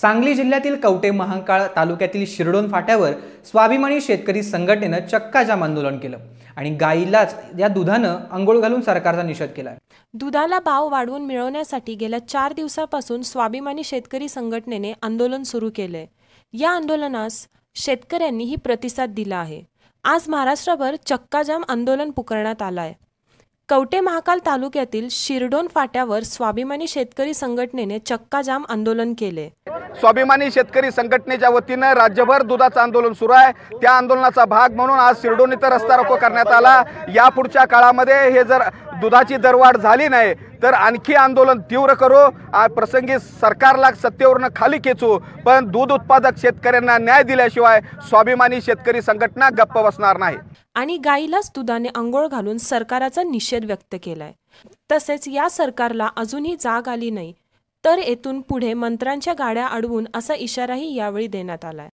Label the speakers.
Speaker 1: सांगली जिल्ह्यातील कवटे महांकाळ तालुक्यातील शिरडोन फाट्यावर स्वाभिमानी शेतकरी संघटनेनं चक्काजाम आंदोलन केलं आणि गाईलाच या दुधानं अंघोळ घालून सरकारचा निषेध
Speaker 2: केला दुधाला भाव वाढवून मिळवण्यासाठी गेल्या चार दिवसापासून स्वाभिमानी शेतकरी संघटनेने आंदोलन सुरू केले या आंदोलनास शेतकऱ्यांनीही प्रतिसाद दिला आहे आज महाराष्ट्राभर चक्काजाम आंदोलन पुकारण्यात आलं आहे कवटे महाकाल तालुक्यातील शिरडोन फाट्यावर स्वाभिमानी शेतकरी संघटनेने चक्काजाम आंदोलन केले स्वाभिमानी शेतकरी संघटनेच्या वतीनं राज्यभर दुधाचं आंदोलन सुरू आहे त्या आंदोलनाचा
Speaker 3: भाग म्हणून आज शिर्डोन इथं रस्ता रोको करण्यात आला या पुढच्या काळामध्ये हे जर दुधाची दरवाढ झाली नाही तर आणखी आंदोलन तीव्र करू प्रसंगी सरकारला सत्तेवरनं खाली खेचू पण दूध उत्पादक शेतकऱ्यांना न्याय दिल्याशिवाय स्वाभिमानी शेतकरी संघटना गप्प बसणार नाही
Speaker 2: आणि गाईलाच दुधाने आंघोळ घालून सरकाराचा निषेध व्यक्त केलाय तसेच या सरकारला अजूनही जाग आली नाही तर येथून पुढे मंत्र्यांच्या गाड्या अडवून असा इशाराही यावेळी देण्यात आला